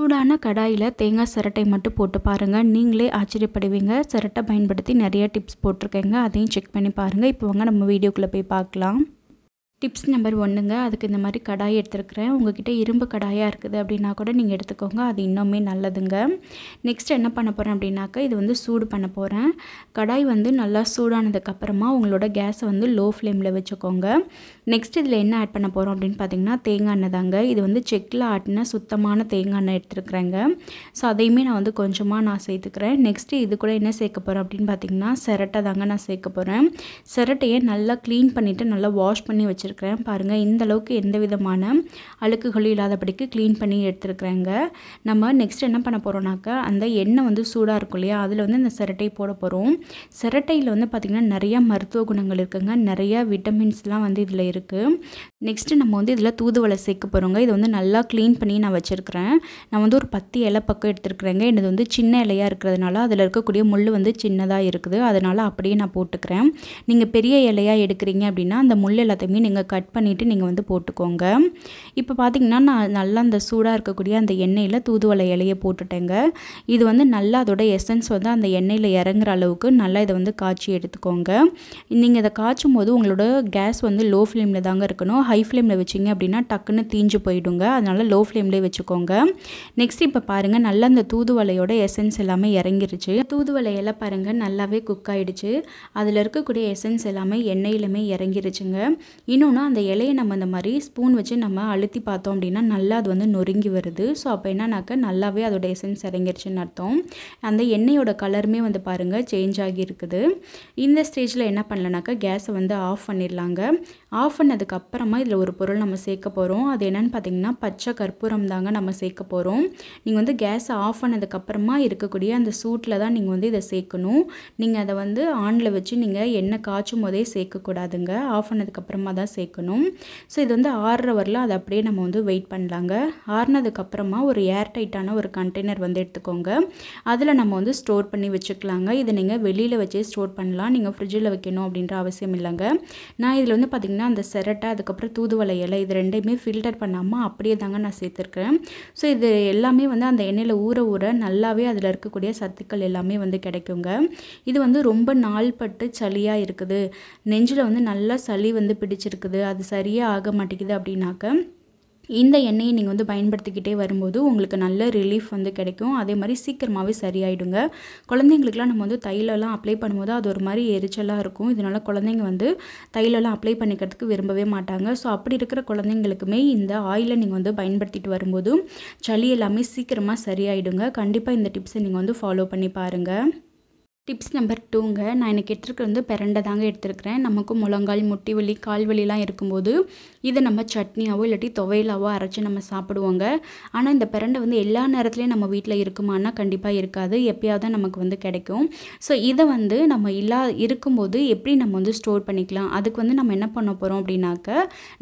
சூடான கடாயில் தேங்காய் சிரட்டை மட்டும் போட்டு பாருங்கள் நீங்களே ஆச்சரியப்படுவீங்க சிரட்டை பயன்படுத்தி நிறைய டிப்ஸ் போட்டிருக்கேங்க அதையும் செக் பண்ணி பாருங்கள் இப்போ வாங்க நம்ம வீடியோக்குள்ளே போய் பார்க்கலாம் டிப்ஸ் நம்பர் ஒன்றுங்க அதுக்கு இந்த மாதிரி கடாய் எடுத்துருக்குறேன் உங்ககிட்ட இரும்பு கடாயாக இருக்குது அப்படின்னா கூட நீங்கள் எடுத்துக்கோங்க அது இன்னுமே நல்லதுங்க நெக்ஸ்ட் என்ன பண்ண போகிறேன் அப்படின்னாக்கா இது வந்து சூடு பண்ண போகிறேன் கடாய் வந்து நல்லா சூடானதுக்கப்புறமா உங்களோட கேஸை வந்து லோ ஃப்ளேமில் வச்சுக்கோங்க நெக்ஸ்ட் இதில் என்ன ஆட் பண்ண போகிறோம் அப்படின்னு பார்த்தீங்கன்னா தேங்காய் எண்ணெய் தாங்க இது வந்து செக்கில் ஆட்டின சுத்தமான தேங்காய் எண்ணெய் எடுத்துருக்குறேங்க ஸோ அதையுமே நான் வந்து கொஞ்சமாக நான் சேர்த்துக்கிறேன் நெக்ஸ்ட்டு இது கூட என்ன சேர்க்க போகிறேன் அப்படின்னு பார்த்தீங்கன்னா சிரட்டை தாங்க நான் சேர்க்க போகிறேன் சிரட்டையை நல்லா க்ளீன் பண்ணிவிட்டு நல்லா வாஷ் பண்ணி வச்சுருக்கேன் எடுத்துருக்குறேன் பாருங்கள் இந்தளவுக்கு எந்த விதமான அழுக்குகளும் இல்லாதபடிக்கு க்ளீன் பண்ணி எடுத்துருக்குறேங்க நம்ம நெக்ஸ்ட் என்ன பண்ண போகிறோம்னாக்கா அந்த எண்ணெய் வந்து சூடாக இருக்கும் இல்லையா அதில் வந்து இந்த சிரட்டை போட போகிறோம் சிரட்டையில் வந்து பார்த்திங்கன்னா நிறையா மருத்துவ குணங்கள் இருக்குங்க நிறையா விட்டமின்ஸ்லாம் வந்து இதில் இருக்குது நெக்ஸ்ட்டு நம்ம வந்து இதில் தூதுவளை சேர்க்க போகிறோங்க இதை வந்து நல்லா க்ளீன் பண்ணி நான் வச்சுருக்கிறேன் நான் வந்து ஒரு பத்து இலை பக்கம் எடுத்துருக்குறேங்க எனது வந்து சின்ன இலையாக இருக்கிறதுனால அதில் இருக்கக்கூடிய முள் வந்து சின்னதாக இருக்குது அதனால் அப்படியே நான் போட்டுக்கிறேன் நீங்கள் பெரிய இலையாக எடுக்கிறீங்க அப்படின்னா அந்த முள் எல்லாத்தையுமே நீங்கள் நீங்கள் கட் பண்ணிவிட்டு நீங்கள் வந்து போட்டுக்கோங்க இப்போ பார்த்திங்கன்னா நான் நல்லா அந்த சூடாக இருக்கக்கூடிய அந்த எண்ணெயில் தூதுவளை இலையை போட்டுட்டேங்க இது வந்து நல்லா அதோட எசன்ஸ் வந்து அந்த எண்ணெயில் இறங்குற அளவுக்கு நல்லா இதை வந்து காய்ச்சி எடுத்துக்கோங்க நீங்கள் இதை காய்ச்சும் போது உங்களோட கேஸ் வந்து லோ ஃப்ளேமில் தாங்க இருக்கணும் ஹை ஃப்ளேமில் வச்சிங்க அப்படின்னா டக்குன்னு தீஞ்சு போயிடுங்க அதனால் லோ ஃப்ளேம்லேயே வச்சுக்கோங்க நெக்ஸ்ட் இப்போ பாருங்கள் நல்லா அந்த தூதுவளையோட எசன்ஸ் எல்லாமே இறங்கிருச்சு தூதுவளை இலை பாருங்கள் நல்லாவே குக் ஆகிடுச்சு அதில் இருக்கக்கூடிய எசன்ஸ் எல்லாமே எண்ணெயிலுமே இறங்கிருச்சுங்க இன்னும் இன்னொன்று அந்த இலையை நம்ம இந்த மாதிரி ஸ்பூன் வச்சு நம்ம அழுத்தி பார்த்தோம் அப்படின்னா நல்லா அது வந்து நொறுங்கி வருது ஸோ அப்போ என்னன்னாக்க நல்லாவே அதோட எசன்ஸ் இறங்கிருச்சுன்னு அர்த்தம் அந்த எண்ணெயோட கலருமே வந்து பாருங்கள் சேஞ்ச் ஆகியிருக்குது இந்த ஸ்டேஜில் என்ன பண்ணலனாக்கா கேஸை வந்து ஆஃப் பண்ணிடலாங்க ஆஃப் பண்ணதுக்கப்புறமா இதில் ஒரு பொருள் நம்ம சேர்க்க போகிறோம் அது என்னென்னு பார்த்தீங்கன்னா பச்சை கற்பூரம் தாங்க நம்ம சேர்க்க போகிறோம் நீங்கள் வந்து கேஸை ஆஃப் பண்ணதுக்கப்புறமா இருக்கக்கூடிய அந்த சூட்டில் தான் நீங்கள் வந்து இதை சேர்க்கணும் நீங்கள் அதை வந்து ஆனில் வச்சு நீங்கள் எண்ணெய் காய்ச்சும் போதே சேர்க்கக்கூடாதுங்க ஆஃப் பண்ணதுக்கப்புறமா தான் சேர்க்கணும் ஸோ இது வந்து ஆறுற வரலாம் அதை அப்படியே நம்ம வந்து வெயிட் பண்ணலாங்க ஆறுனதுக்கப்புறமா ஒரு ஏர் டைட்டான ஒரு கண்டெய்னர் வந்து எடுத்துக்கோங்க அதில் நம்ம வந்து ஸ்டோர் பண்ணி வச்சுக்கலாங்க இதை நீங்கள் வெளியில் வச்சே ஸ்டோர் பண்ணலாம் நீங்கள் ஃப்ரிட்ஜில் வைக்கணும் அப்படின்ற அவசியம் இல்லைங்க நான் இதில் வந்து பார்த்திங்கன்னா அந்த செரட்டை அதுக்கப்புறம் தூதுவளை இலை இது ரெண்டையுமே ஃபில்டர் பண்ணாமல் அப்படியே தாங்க நான் சேர்த்துருக்கேன் ஸோ இது எல்லாமே வந்து அந்த எண்ணெயில் ஊற ஊற நல்லாவே அதில் இருக்கக்கூடிய சத்துக்கள் எல்லாமே வந்து கிடைக்குங்க இது வந்து ரொம்ப நாள் பட்டு சளியாக இருக்குது நெஞ்சில் வந்து நல்லா சளி வந்து பிடிச்சிருக்கு இருக்குது அது சரியே ஆக மாட்டேங்குது அப்படின்னாக்க இந்த எண்ணெயை நீங்கள் வந்து பயன்படுத்திக்கிட்டே வரும்போது உங்களுக்கு நல்ல ரிலீஃப் வந்து கிடைக்கும் அதே மாதிரி சீக்கிரமாகவே சரியாயிடுங்க குழந்தைங்களுக்குலாம் நம்ம வந்து தைலெல்லாம் அப்ளை பண்ணும்போது அது ஒரு மாதிரி எரிச்சலாக இருக்கும் இதனால் குழந்தைங்க வந்து தைலெல்லாம் அப்ளை பண்ணிக்கிறதுக்கு விரும்பவே மாட்டாங்க ஸோ அப்படி இருக்கிற குழந்தைங்களுக்குமே இந்த ஆயிலை நீங்கள் வந்து பயன்படுத்திட்டு வரும்போது சளி எல்லாமே சீக்கிரமாக சரியாயிடுங்க கண்டிப்பாக இந்த டிப்ஸை நீங்கள் வந்து ஃபாலோ பண்ணி பாருங்கள் டிப்ஸ் நம்பர் டூங்க நான் எனக்கு எடுத்துருக்கிறது வந்து பெரண்டை தாங்க எடுத்துருக்கிறேன் நமக்கும் முழங்கால் முட்டி வலி கால் வலிலாம் இருக்கும்போது இதை நம்ம சட்னியாவோ இல்லாட்டி துவையலாவோ அரைச்சி நம்ம சாப்பிடுவோங்க ஆனால் இந்த பெரண்டை வந்து எல்லா நேரத்துலையும் நம்ம வீட்டில் இருக்குமானா கண்டிப்பாக இருக்காது எப்பயாவது நமக்கு வந்து கிடைக்கும் ஸோ இதை வந்து நம்ம இல்லா இருக்கும்போது எப்படி நம்ம வந்து ஸ்டோர் பண்ணிக்கலாம் அதுக்கு வந்து நம்ம என்ன பண்ண போகிறோம் அப்படின்னாக்க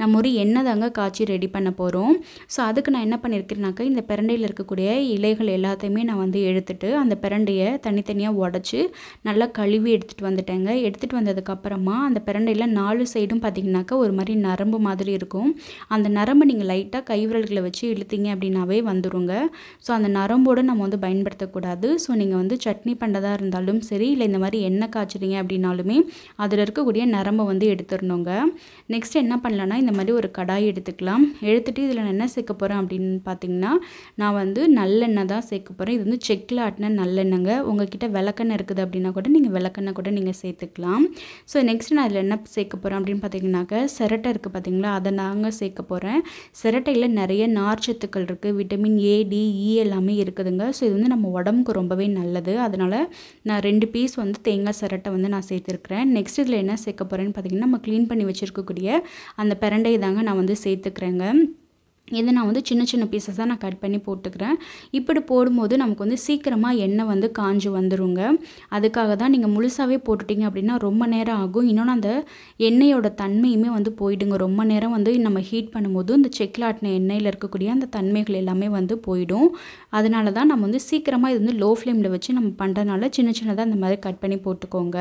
நம்ம ஒரு எண்ணெய் தாங்க காய்ச்சி ரெடி பண்ண போகிறோம் ஸோ அதுக்கு நான் என்ன பண்ணியிருக்கிறேனாக்கா இந்த பெரண்டையில் இருக்கக்கூடிய இலைகள் எல்லாத்தையுமே நான் வந்து எடுத்துட்டு அந்த பெரண்டையை தனித்தனியாக உடச்சி நல்லா கழுவி எடுத்துகிட்டு வந்துட்டேங்க எடுத்துகிட்டு வந்ததுக்கப்புறமா அந்த பிரண்டையில் நாலு சைடும் பார்த்திங்கனாக்கா ஒரு மாதிரி நரம்பு மாதிரி இருக்கும் அந்த நரம்பு நீங்கள் லைட்டாக கைவிரல்களை வச்சு இழுத்தீங்க அப்படின்னாவே வந்துடுங்க ஸோ அந்த நரம்போடு நம்ம வந்து பயன்படுத்தக்கூடாது ஸோ நீங்கள் வந்து சட்னி பண்ணுறதா இருந்தாலும் சரி இல்லை இந்த மாதிரி எண்ணெய் காய்ச்சிறீங்க அப்படின்னாலுமே அதில் இருக்கக்கூடிய நரம்பை வந்து எடுத்துடணுங்க நெக்ஸ்ட் என்ன பண்ணலன்னா இந்த மாதிரி ஒரு கடாய் எடுத்துக்கலாம் எடுத்துகிட்டு இதில் நான் என்ன சேர்க்க போகிறேன் அப்படின்னு பார்த்தீங்கன்னா நான் வந்து நல்லெண்ணெய் தான் சேர்க்க போகிறேன் இது வந்து செக்கில் ஆட்டின உங்கள் உங்ககிட்ட விளக்கெண்ணெய் இருக்குது அப்படின்னா கூட நீங்கள் விளக்கெண்ணெய் கூட நீங்கள் சேர்த்துக்கலாம் ஸோ நெக்ஸ்ட் நான் அதில் என்ன சேர்க்க போகிறேன் அப்படின்னு பார்த்தீங்கன்னாக்க சிரட்டை இருக்குது பார்த்தீங்களா அதை நாங்கள் சேர்க்க போகிறேன் சிரட்டையில் நிறைய நார்ச்சத்துக்கள் இருக்குது விட்டமின் ஏ டி இ எல்லாமே இருக்குதுங்க ஸோ இது வந்து நம்ம உடம்புக்கு ரொம்பவே நல்லது அதனால் நான் ரெண்டு பீஸ் வந்து தேங்காய் சிரட்டை வந்து நான் சேர்த்துருக்குறேன் நெக்ஸ்ட் இதில் என்ன சேர்க்க போகிறேன்னு பார்த்தீங்கன்னா நம்ம க்ளீன் பண்ணி வச்சுருக்கக்கூடிய அந்த பிரண்டையை தாங்க நான் வந்து சேர்த்துக்கிறேங்க இதை நான் வந்து சின்ன சின்ன பீசஸாக நான் கட் பண்ணி போட்டுக்கிறேன் இப்படி போடும்போது நமக்கு வந்து சீக்கிரமாக எண்ணெய் வந்து காஞ்சி வந்துடுங்க அதுக்காக தான் நீங்கள் முழுசாகவே போட்டுட்டிங்க அப்படின்னா ரொம்ப நேரம் ஆகும் இன்னொன்று அந்த எண்ணெயோட தன்மையுமே வந்து போயிடுங்க ரொம்ப நேரம் வந்து நம்ம ஹீட் பண்ணும்போது இந்த செக்லாட்டின எண்ணெயில் இருக்கக்கூடிய அந்த தன்மைகள் எல்லாமே வந்து போயிடும் அதனால தான் நம்ம வந்து சீக்கிரமாக இது வந்து லோ ஃப்ளேமில் வச்சு நம்ம பண்ணுறதுனால சின்ன சின்னதாக இந்த மாதிரி கட் பண்ணி போட்டுக்கோங்க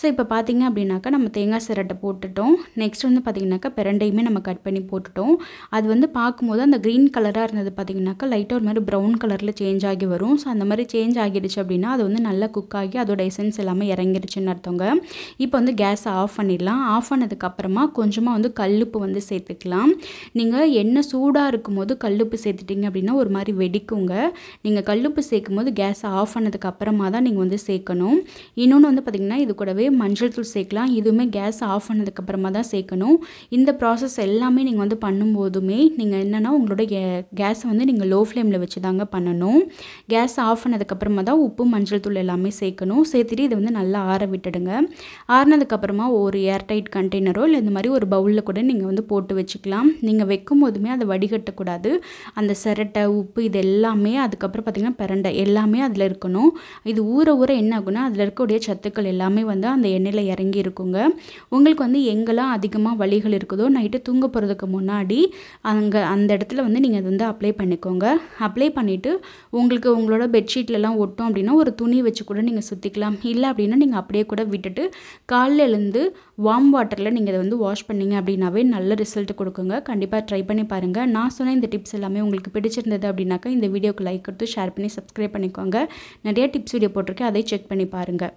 ஸோ இப்போ பார்த்திங்க அப்படின்னாக்கா நம்ம தேங்காய் சிரட்டை போட்டுட்டோம் நெக்ஸ்ட் வந்து பார்த்திங்கனாக்கா பிரண்டையுமே நம்ம கட் பண்ணி போட்டுட்டோம் அது வந்து பா பார்க்கும்போது அந்த க்ரீன் கலராக இருந்தது பார்த்திங்கனாக்கா லைட்டாக ஒரு மாதிரி ப்ரௌன் கலரில் சேஞ்ச் ஆகி வரும் ஸோ அந்த மாதிரி சேஞ்ச் ஆகிடுச்சு அப்படின்னா அது வந்து நல்லா குக் ஆகி அதோட எசன்ஸ் எல்லாமே இறங்கிருச்சுன்னு அர்த்தவங்க இப்போ வந்து கேஸை ஆஃப் பண்ணிடலாம் ஆஃப் பண்ணதுக்கப்புறமா கொஞ்சமாக வந்து கல்லுப்பு வந்து சேர்த்துக்கலாம் நீங்கள் எண்ணெய் சூடாக இருக்கும்போது கல்லுப்பு சேர்த்துட்டிங்க அப்படின்னா ஒரு மாதிரி வெடிக்குங்க நீங்கள் கல்லுப்பு சேர்க்கும் போது கேஸை ஆஃப் பண்ணதுக்கப்புறமா தான் நீங்கள் வந்து சேர்க்கணும் இன்னொன்று வந்து பார்த்திங்கன்னா இது கூடவே மஞ்சள் தூள் சேர்க்கலாம் இதுவுமே கேஸ் ஆஃப் பண்ணதுக்கப்புறமா தான் சேர்க்கணும் இந்த ப்ராசஸ் எல்லாமே நீங்கள் வந்து பண்ணும்போதுமே நீங்கள் நீங்கள் என்னென்னா உங்களோட கேஸை வந்து நீங்கள் லோ ஃப்ளேமில் வச்சு தாங்க பண்ணணும் கேஸ் ஆஃப் பண்ணதுக்கப்புறமா தான் உப்பு மஞ்சள் தூள் எல்லாமே சேர்க்கணும் சேர்த்துட்டு இதை வந்து நல்லா ஆற விட்டுடுங்க ஆறினதுக்கப்புறமா ஒரு ஏர்டைட் கண்டெய்னரோ இல்லை இந்த மாதிரி ஒரு பவுலில் கூட நீங்கள் வந்து போட்டு வச்சுக்கலாம் நீங்கள் வைக்கும் போதுமே அதை வடிகட்டக்கூடாது அந்த சிரட்டை உப்பு இது எல்லாமே அதுக்கப்புறம் பார்த்திங்கன்னா பிரண்டை எல்லாமே அதில் இருக்கணும் இது ஊற ஊற என்ன ஆகுனா அதில் இருக்கக்கூடிய சத்துக்கள் எல்லாமே வந்து அந்த எண்ணெயில் இறங்கி இருக்குங்க உங்களுக்கு வந்து எங்கெல்லாம் அதிகமாக வழிகள் இருக்குதோ நைட்டு தூங்க போகிறதுக்கு முன்னாடி அங்கே அந்த இடத்துல வந்து நீங்கள் அது வந்து அப்ளை பண்ணிக்கோங்க அப்ளை பண்ணிவிட்டு உங்களுக்கு உங்களோட பெட்ஷீட்லலாம் ஒட்டும் அப்படின்னா ஒரு துணி வச்சு கூட நீங்கள் சுற்றிக்கலாம் இல்லை அப்படின்னா நீங்கள் அப்படியே கூட விட்டுட்டு காலைல எழுந்து வார்ம் வாட்டரில் நீங்கள் அதை வந்து வாஷ் பண்ணிங்க அப்படின்னாவே நல்ல ரிசல்ட் கொடுக்குங்க கண்டிப்பாக ட்ரை பண்ணி பாருங்கள் நான் சொன்ன இந்த டிப்ஸ் எல்லாமே உங்களுக்கு பிடிச்சிருந்தது அப்படின்னாக்கா இந்த வீடியோக்கு லைக் கொடுத்து ஷேர் பண்ணி சப்ஸ்கிரைப் பண்ணிக்கோங்க நிறைய டிப்ஸ் வீடியோ போட்டிருக்கேன் அதை செக் பண்ணி பாருங்கள்